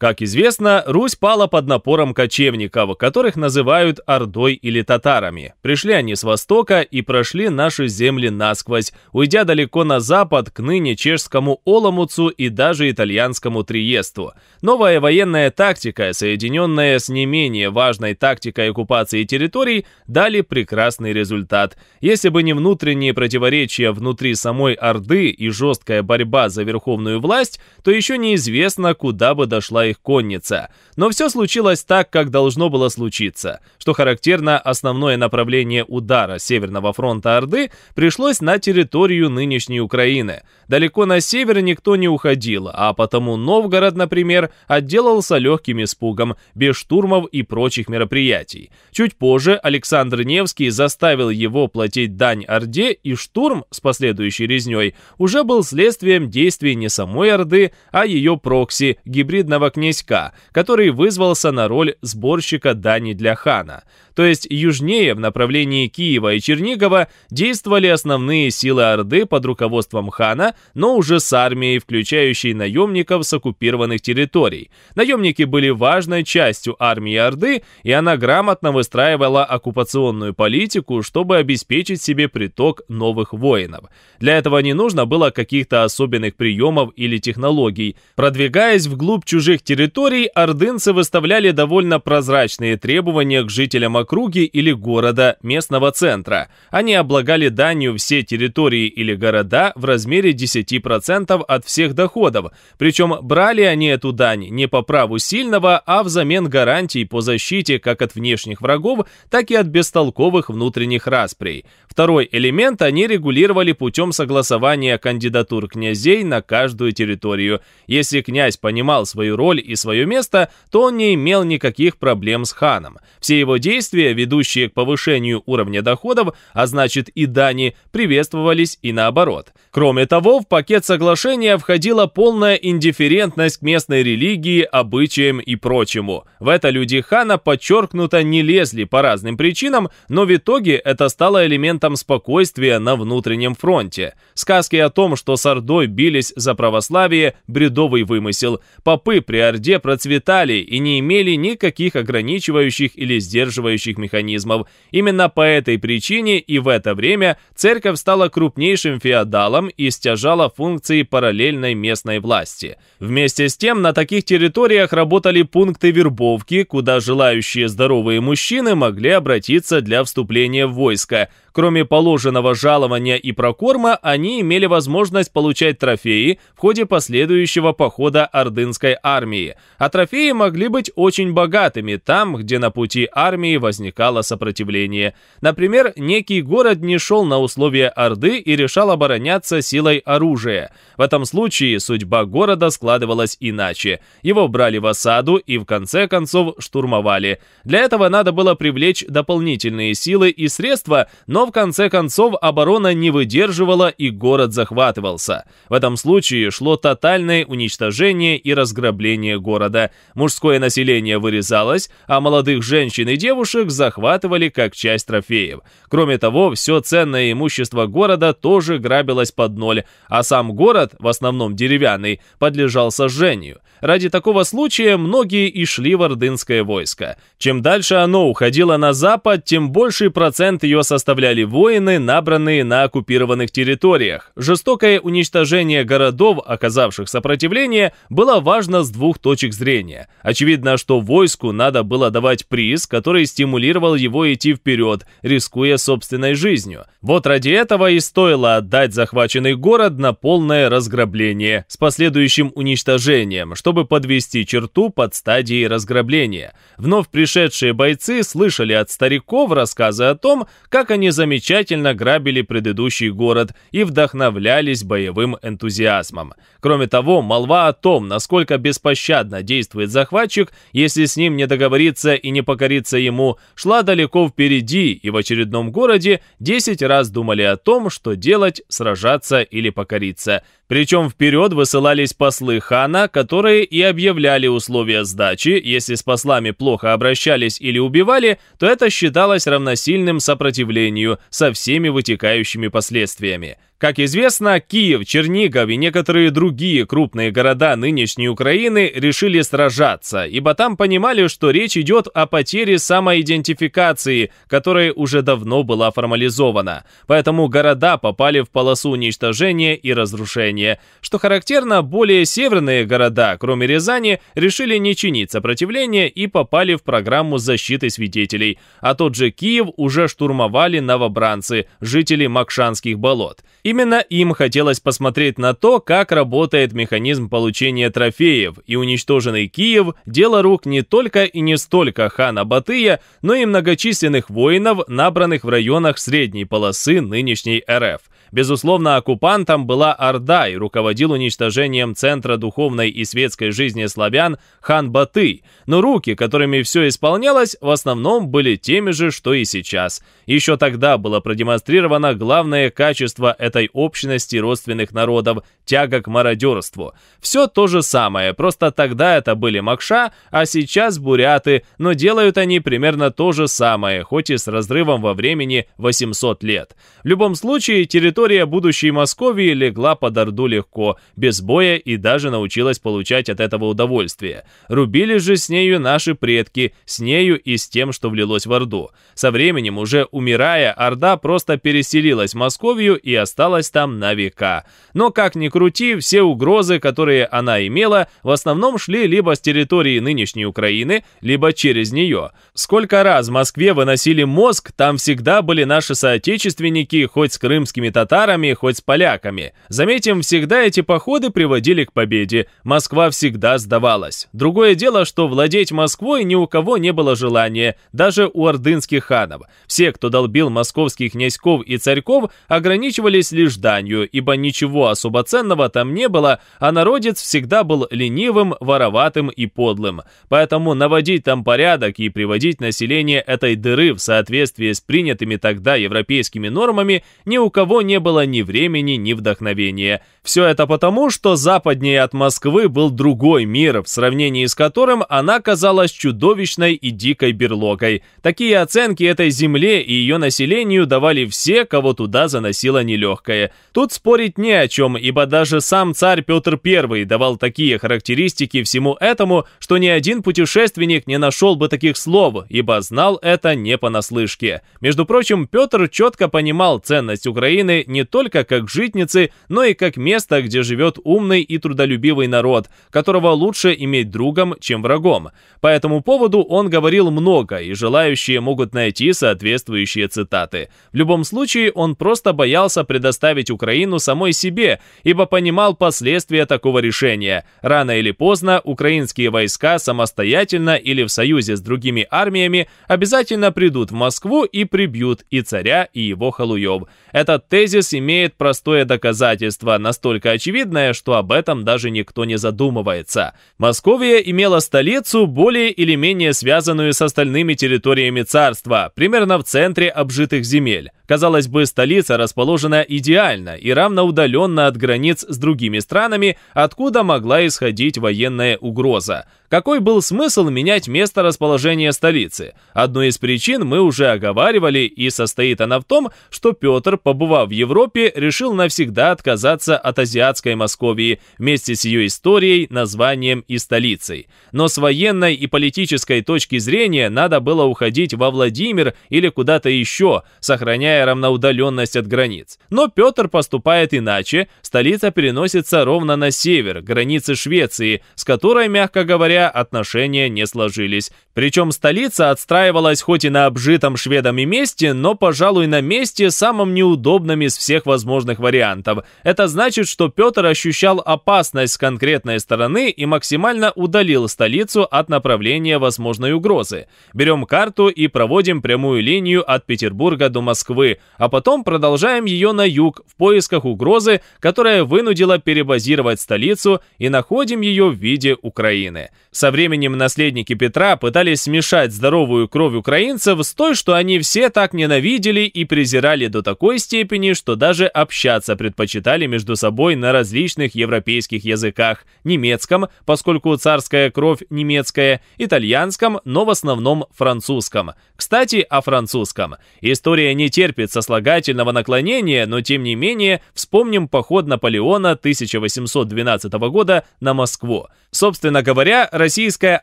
Как известно, Русь пала под напором кочевников, которых называют Ордой или татарами. Пришли они с востока и прошли наши земли насквозь, уйдя далеко на запад к ныне чешскому Оломуцу и даже итальянскому Триесту. Новая военная тактика, соединенная с не менее важной тактикой оккупации территорий, дали прекрасный результат. Если бы не внутренние противоречия внутри самой Орды и жесткая борьба за верховную власть, то еще неизвестно, куда бы дошла их конница. Но все случилось так, как должно было случиться, что характерно основное направление удара Северного фронта Орды пришлось на территорию нынешней Украины. Далеко на север никто не уходил, а потому Новгород, например, отделался легким испугом, без штурмов и прочих мероприятий. Чуть позже Александр Невский заставил его платить дань Орде, и штурм с последующей резней уже был следствием действий не самой Орды, а ее прокси, гибридного князя князька, который вызвался на роль сборщика дани для хана – то есть южнее в направлении Киева и Чернигова, действовали основные силы Орды под руководством хана, но уже с армией, включающей наемников с оккупированных территорий. Наемники были важной частью армии Орды, и она грамотно выстраивала оккупационную политику, чтобы обеспечить себе приток новых воинов. Для этого не нужно было каких-то особенных приемов или технологий. Продвигаясь вглубь чужих территорий, ордынцы выставляли довольно прозрачные требования к жителям округа округи или города местного центра. Они облагали данью все территории или города в размере 10% от всех доходов, причем брали они эту дань не по праву сильного, а взамен гарантий по защите как от внешних врагов, так и от бестолковых внутренних расприй. Второй элемент они регулировали путем согласования кандидатур князей на каждую территорию. Если князь понимал свою роль и свое место, то он не имел никаких проблем с ханом. Все его действия действия, ведущие к повышению уровня доходов, а значит и дани, приветствовались и наоборот. Кроме того, в пакет соглашения входила полная индифферентность к местной религии, обычаям и прочему. В это люди хана подчеркнуто не лезли по разным причинам, но в итоге это стало элементом спокойствия на внутреннем фронте. Сказки о том, что с Ордой бились за православие, бредовый вымысел. Попы при Орде процветали и не имели никаких ограничивающих или сдерживающих управляющих механизмов. Именно по этой причине и в это время церковь стала крупнейшим феодалом и стяжала функции параллельной местной власти. Вместе с тем на таких территориях работали пункты вербовки, куда желающие здоровые мужчины могли обратиться для вступления в войско – Кроме положенного жалования и прокорма, они имели возможность получать трофеи в ходе последующего похода ордынской армии, а трофеи могли быть очень богатыми там, где на пути армии возникало сопротивление. Например, некий город не шел на условия Орды и решал обороняться силой оружия. В этом случае судьба города складывалась иначе. Его брали в осаду и в конце концов штурмовали. Для этого надо было привлечь дополнительные силы и средства, но но в конце концов оборона не выдерживала и город захватывался. В этом случае шло тотальное уничтожение и разграбление города. Мужское население вырезалось, а молодых женщин и девушек захватывали как часть трофеев. Кроме того, все ценное имущество города тоже грабилось под ноль, а сам город, в основном деревянный, подлежал сожжению. Ради такого случая многие и шли в ордынское войско. Чем дальше оно уходило на запад, тем больший процент ее составляли воины, набранные на оккупированных территориях. Жестокое уничтожение городов, оказавших сопротивление, было важно с двух точек зрения. Очевидно, что войску надо было давать приз, который стимулировал его идти вперед, рискуя собственной жизнью. Вот ради этого и стоило отдать захваченный город на полное разграбление с последующим уничтожением, что чтобы подвести черту под стадией разграбления. Вновь пришедшие бойцы слышали от стариков рассказы о том, как они замечательно грабили предыдущий город и вдохновлялись боевым энтузиазмом. Кроме того, молва о том, насколько беспощадно действует захватчик, если с ним не договориться и не покориться ему, шла далеко впереди, и в очередном городе 10 раз думали о том, что делать, сражаться или покориться – причем вперед высылались послы хана, которые и объявляли условия сдачи. Если с послами плохо обращались или убивали, то это считалось равносильным сопротивлению со всеми вытекающими последствиями – как известно, Киев, Чернигов и некоторые другие крупные города нынешней Украины решили сражаться, ибо там понимали, что речь идет о потере самоидентификации, которая уже давно была формализована. Поэтому города попали в полосу уничтожения и разрушения. Что характерно, более северные города, кроме Рязани, решили не чинить сопротивление и попали в программу защиты свидетелей. А тот же Киев уже штурмовали новобранцы, жители Макшанских болот. Именно им хотелось посмотреть на то, как работает механизм получения трофеев, и уничтоженный Киев – дело рук не только и не столько хана Батыя, но и многочисленных воинов, набранных в районах средней полосы нынешней РФ. Безусловно, оккупантом была Орда и руководил уничтожением центра духовной и светской жизни славян хан Баты, но руки, которыми все исполнялось, в основном были теми же, что и сейчас. Еще тогда было продемонстрировано главное качество этой общности родственных народов – тяга к мародерству. Все то же самое, просто тогда это были Макша, а сейчас буряты, но делают они примерно то же самое, хоть и с разрывом во времени 800 лет. В любом случае, территория Территория будущей Московии легла под Орду легко, без боя и даже научилась получать от этого удовольствие. Рубили же с нею наши предки, с нею и с тем, что влилось в Орду. Со временем, уже умирая, Орда просто переселилась в Московию и осталась там на века. Но как ни крути, все угрозы, которые она имела, в основном шли либо с территории нынешней Украины, либо через нее. Сколько раз в Москве выносили мозг, там всегда были наши соотечественники, хоть с крымскими татарами, татарами, хоть с поляками. Заметим, всегда эти походы приводили к победе. Москва всегда сдавалась. Другое дело, что владеть Москвой ни у кого не было желания, даже у ордынских ханов. Все, кто долбил московских князьков и царьков, ограничивались лишь данью, ибо ничего особо ценного там не было, а народец всегда был ленивым, вороватым и подлым. Поэтому наводить там порядок и приводить население этой дыры в соответствии с принятыми тогда европейскими нормами ни у кого не было ни времени, ни вдохновения. Все это потому, что западнее от Москвы был другой мир, в сравнении с которым она казалась чудовищной и дикой берлогой. Такие оценки этой земле и ее населению давали все, кого туда заносило нелегкое. Тут спорить не о чем, ибо даже сам царь Петр I давал такие характеристики всему этому, что ни один путешественник не нашел бы таких слов, ибо знал это не понаслышке. Между прочим, Петр четко понимал ценность Украины не только как житницы, но и как место, где живет умный и трудолюбивый народ, которого лучше иметь другом, чем врагом. По этому поводу он говорил много, и желающие могут найти соответствующие цитаты. В любом случае, он просто боялся предоставить Украину самой себе, ибо понимал последствия такого решения. Рано или поздно украинские войска самостоятельно или в союзе с другими армиями обязательно придут в Москву и прибьют и царя, и его халуев. Этот тезис тезис имеет простое доказательство, настолько очевидное, что об этом даже никто не задумывается. Московия имела столицу, более или менее связанную с остальными территориями царства, примерно в центре обжитых земель. Казалось бы, столица расположена идеально и равноудаленно от границ с другими странами, откуда могла исходить военная угроза. Какой был смысл менять место расположения столицы? Одну из причин мы уже оговаривали, и состоит она в том, что Петр, побывав в Европе, решил навсегда отказаться от азиатской Московии вместе с ее историей, названием и столицей. Но с военной и политической точки зрения надо было уходить во Владимир или куда-то еще, сохраняя мэром на удаленность от границ. Но Петр поступает иначе, столица переносится ровно на север, границы Швеции, с которой, мягко говоря, отношения не сложились. Причем столица отстраивалась хоть и на обжитом шведами месте, но, пожалуй, на месте самым неудобным из всех возможных вариантов. Это значит, что Петр ощущал опасность с конкретной стороны и максимально удалил столицу от направления возможной угрозы. Берем карту и проводим прямую линию от Петербурга до Москвы. Москвы, а потом продолжаем ее на юг в поисках угрозы, которая вынудила перебазировать столицу и находим ее в виде Украины. Со временем наследники Петра пытались смешать здоровую кровь украинцев с той, что они все так ненавидели и презирали до такой степени, что даже общаться предпочитали между собой на различных европейских языках, немецком, поскольку царская кровь немецкая, итальянском, но в основном французском. Кстати, о французском. История не терпит терпит сослагательного наклонения, но тем не менее вспомним поход Наполеона 1812 года на Москву. Собственно говоря, российская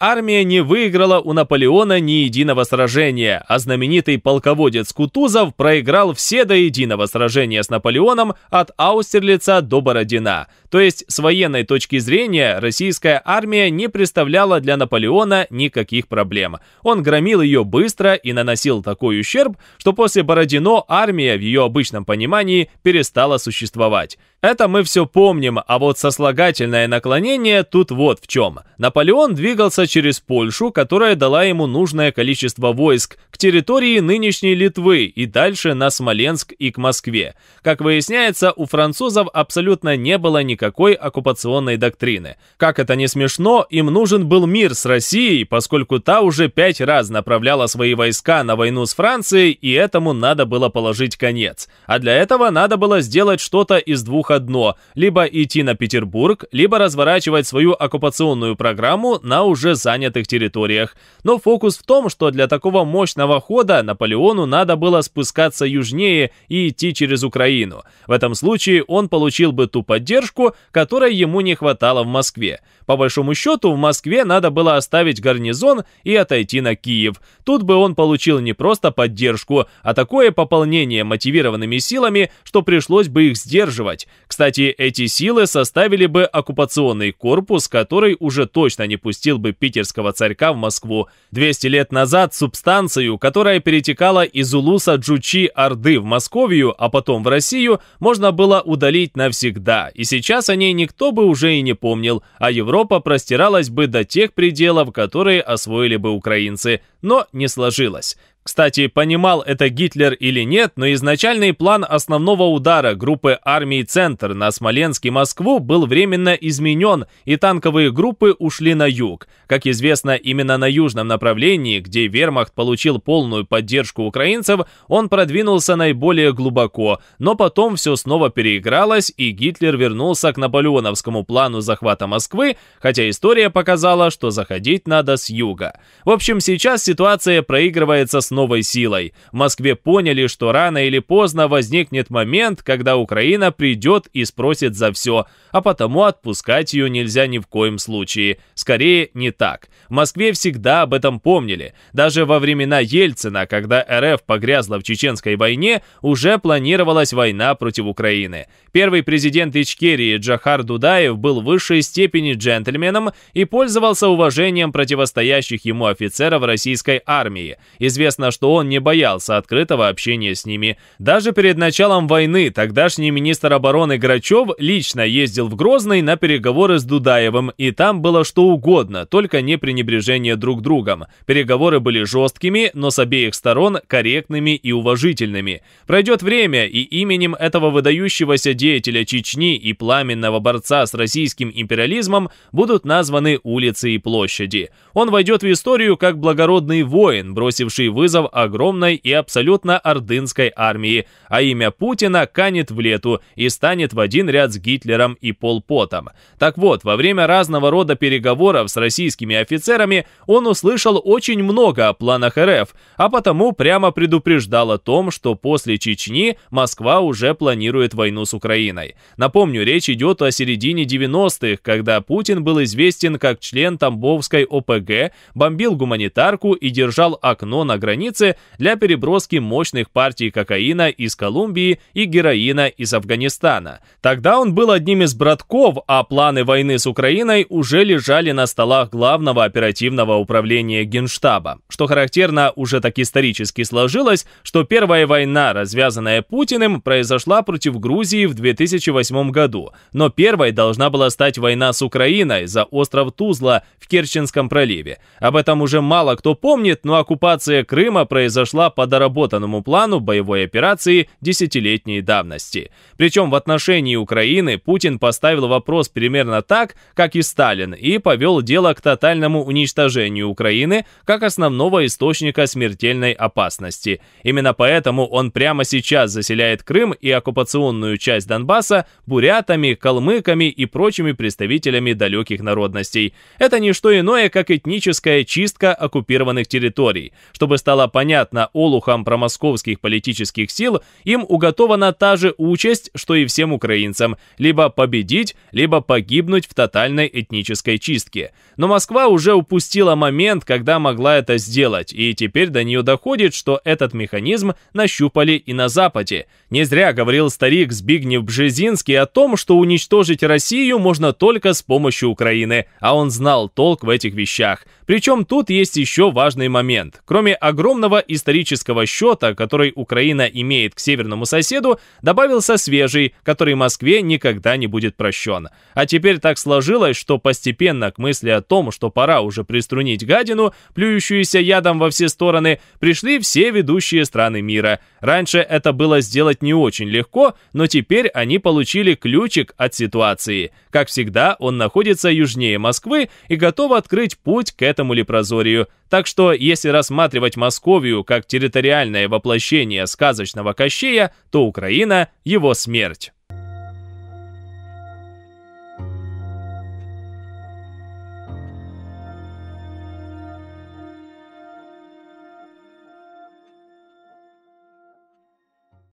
армия не выиграла у Наполеона ни единого сражения, а знаменитый полководец Кутузов проиграл все до единого сражения с Наполеоном от Аустерлица до Бородина. То есть, с военной точки зрения, российская армия не представляла для Наполеона никаких проблем. Он громил ее быстро и наносил такой ущерб, что после Бородино армия в ее обычном понимании перестала существовать. Это мы все помним, а вот сослагательное наклонение тут вот в чем. Наполеон двигался через Польшу, которая дала ему нужное количество войск, к территории нынешней Литвы и дальше на Смоленск и к Москве. Как выясняется, у французов абсолютно не было никакой оккупационной доктрины. Как это не смешно, им нужен был мир с Россией, поскольку та уже пять раз направляла свои войска на войну с Францией, и этому надо было было положить конец, а для этого надо было сделать что-то из двух одно, либо идти на Петербург, либо разворачивать свою оккупационную программу на уже занятых территориях. Но фокус в том, что для такого мощного хода Наполеону надо было спускаться южнее и идти через Украину. В этом случае он получил бы ту поддержку, которой ему не хватало в Москве. По большому счету, в Москве надо было оставить гарнизон и отойти на Киев. Тут бы он получил не просто поддержку, а такое пополнение выполнения мотивированными силами, что пришлось бы их сдерживать. Кстати, эти силы составили бы оккупационный корпус, который уже точно не пустил бы питерского царька в Москву. 200 лет назад субстанцию, которая перетекала из Улуса Джучи Орды в Московию, а потом в Россию, можно было удалить навсегда, и сейчас о ней никто бы уже и не помнил, а Европа простиралась бы до тех пределов, которые освоили бы украинцы, но не сложилось. Кстати, понимал это Гитлер или нет, но изначальный план основного удара группы армий «Центр» на Смоленск и Москву был временно изменен, и танковые группы ушли на юг. Как известно, именно на южном направлении, где вермахт получил полную поддержку украинцев, он продвинулся наиболее глубоко, но потом все снова переигралось, и Гитлер вернулся к наполеоновскому плану захвата Москвы, хотя история показала, что заходить надо с юга. В общем, сейчас ситуация проигрывается снова новой силой. В Москве поняли, что рано или поздно возникнет момент, когда Украина придет и спросит за все, а потому отпускать ее нельзя ни в коем случае. Скорее, не так. В Москве всегда об этом помнили. Даже во времена Ельцина, когда РФ погрязла в Чеченской войне, уже планировалась война против Украины. Первый президент Ичкерии Джахар Дудаев был в высшей степени джентльменом и пользовался уважением противостоящих ему офицеров российской армии. Известно понятно, что он не боялся открытого общения с ними. Даже перед началом войны тогдашний министр обороны Грачев лично ездил в Грозный на переговоры с Дудаевым, и там было что угодно, только не пренебрежение друг другом. Переговоры были жесткими, но с обеих сторон корректными и уважительными. Пройдет время, и именем этого выдающегося деятеля Чечни и пламенного борца с российским империализмом будут названы улицы и площади. Он войдет в историю как благородный воин, бросивший вызов вузов огромной и абсолютно ордынской армии, а имя Путина канет в лету и станет в один ряд с Гитлером и Полпотом. Так вот, во время разного рода переговоров с российскими офицерами он услышал очень много о планах РФ, а потому прямо предупреждал о том, что после Чечни Москва уже планирует войну с Украиной. Напомню, речь идет о середине 90-х, когда Путин был известен как член Тамбовской ОПГ, бомбил гуманитарку и держал окно на границе, границы для переброски мощных партий кокаина из Колумбии и героина из Афганистана. Тогда он был одним из братков, а планы войны с Украиной уже лежали на столах главного оперативного управления Генштаба. Что характерно, уже так исторически сложилось, что первая война, развязанная Путиным, произошла против Грузии в 2008 году, но первой должна была стать война с Украиной за остров Тузла в Керченском проливе. Об этом уже мало кто помнит, но оккупация Крыма Крыма произошла по доработанному плану боевой операции десятилетней давности. Причем в отношении Украины Путин поставил вопрос примерно так, как и Сталин, и повел дело к тотальному уничтожению Украины как основного источника смертельной опасности. Именно поэтому он прямо сейчас заселяет Крым и оккупационную часть Донбасса бурятами, калмыками и прочими представителями далеких народностей. Это не что иное, как этническая чистка оккупированных территорий, чтобы стало стало понятно олухам промосковских политических сил, им уготована та же участь, что и всем украинцам – либо победить, либо погибнуть в тотальной этнической чистке. Но Москва уже упустила момент, когда могла это сделать, и теперь до нее доходит, что этот механизм нащупали и на Западе. Не зря говорил старик Збигнев Бжезинский о том, что уничтожить Россию можно только с помощью Украины, а он знал толк в этих вещах. Причем тут есть еще важный момент. Кроме огромного огромного исторического счета, который Украина имеет к северному соседу, добавился свежий, который Москве никогда не будет прощен. А теперь так сложилось, что постепенно к мысли о том, что пора уже приструнить гадину, плюющуюся ядом во все стороны, пришли все ведущие страны мира. Раньше это было сделать не очень легко, но теперь они получили ключик от ситуации. Как всегда, он находится южнее Москвы и готов открыть путь к этому лепрозорию. Так что, если рассматривать Московию как территориальное воплощение сказочного Кощея, то Украина – его смерть.